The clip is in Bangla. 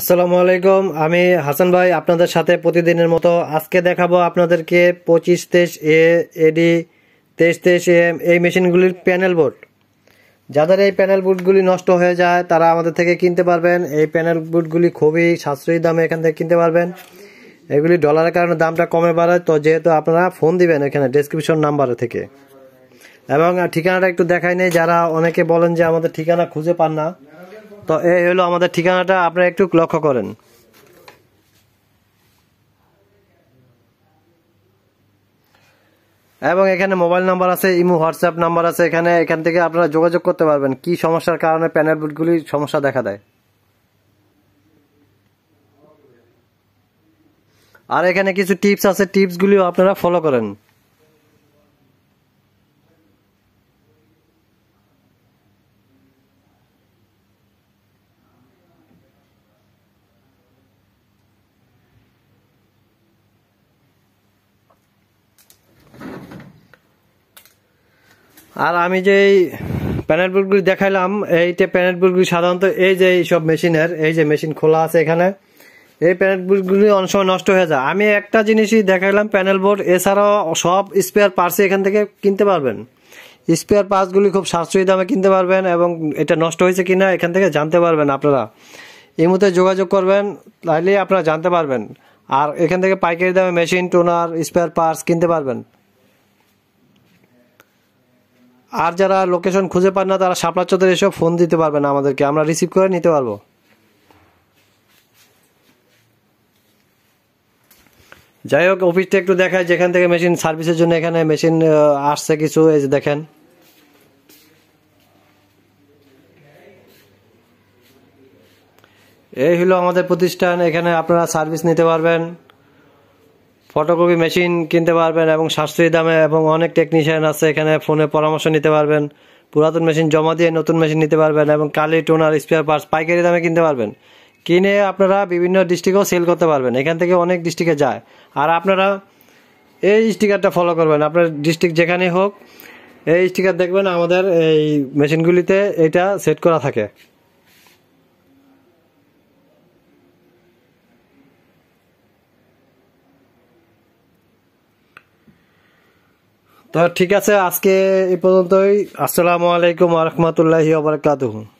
আসসালামু আলাইকুম আমি হাসান ভাই আপনাদের সাথে প্রতিদিনের মতো আজকে দেখাবো আপনাদেরকে পঁচিশ তেইশ এ এডি তেইশ তেইশ এম এই মেশিনগুলির প্যানেল বোর্ড যাদের এই প্যানেল বোর্ডগুলি নষ্ট হয়ে যায় তারা আমাদের থেকে কিনতে পারবেন এই প্যানেল বোর্ডগুলি খুবই সাশ্রয়ী দামে এখান থেকে কিনতে পারবেন এগুলি ডলারের কারণে দামটা কমে বাড়ায় তো যেহেতু আপনারা ফোন দিবেন এখানে ডিসক্রিপশন নাম্বার থেকে এবং ঠিকানাটা একটু দেখায় নেই যারা অনেকে বলেন যে আমাদের ঠিকানা খুঁজে পান না তো এই হলো আমাদের ঠিকানাটা আপনারা একটু লক্ষ্য করেন এবং এখানে মোবাইল নাম্বার আছে ইমো হোয়াটসঅ্যাপ নাম্বার আছে এখানে এখান থেকে আপনারা যোগাযোগ করতে পারবেন কি সমস্যার কারণে প্যানেল বুটগুলি সমস্যা দেখা দেয় আর এখানে কিছু টিপস আছে টিপসগুলিও আপনারা ফলো করেন আর আমি যে প্যানেল বোর্ডগুলি দেখাইলাম এই যে প্যানেল বোর্ডগুলি সাধারণত এই যে সব মেশিনের এই যে মেশিন খোলা আছে এখানে এই প্যানেল বোর্ডগুলি অনেক সময় নষ্ট হয়ে যায় আমি একটা জিনিসই দেখাইলাম প্যানেল বোর্ড এছাড়াও সব স্পেয়ার পার্টসই এখান থেকে কিনতে পারবেন স্পেয়ার পার্টসগুলি খুব সাশ্রয়ী দামে কিনতে পারবেন এবং এটা নষ্ট হয়েছে কিনা এখান থেকে জানতে পারবেন আপনারা এই মুহূর্তে যোগাযোগ করবেন তাহলেই আপনারা জানতে পারবেন আর এখান থেকে পাইকারি দামে মেশিন টোনার স্পেয়ার পার্টস কিনতে পারবেন আর যারা লোকেশন খুঁজে পান না তারা সাপলা চত্বরে এসেও ফোন দিতে পারবেন আমাদেরকে আমরা রিসিভ করে নিতে পারবো যাই হোক অফিসটা একটু দেখায় যেখান থেকে মেশিন সার্ভিসের জন্য এখানে মেশিন আসছে কিছু এই যে দেখেন এই হলো আমাদের প্রতিষ্ঠান এখানে আপনারা সার্ভিস নিতে পারবেন ফটোকপি মেশিন কিনতে পারবেন এবং সাশ্রয়ী দামে এবং অনেক টেকনিশিয়ান আছে এখানে ফোনে পরামর্শ নিতে পারবেন পুরাতন মেশিন জমা দিয়ে নতুন মেশিন নিতে পারবেন এবং কালি টোনার স্পেয়ার পার্টস পাইকারি দামে কিনতে পারবেন কিনে আপনারা বিভিন্ন ডিস্ট্রিক্টেও সেল করতে পারবেন এখান থেকে অনেক ডিস্ট্রিক্টে যায় আর আপনারা এই স্টিকারটা ফলো করবেন আপনার ডিস্ট্রিক্ট যেখানে হোক এই স্টিকার দেখবেন আমাদের এই মেশিনগুলিতে এটা সেট করা থাকে তো ঠিক আছে আজকে এই পর্যন্তই আসসালামু আলাইকুম আরহামতুল্লাহ আবরকাতহ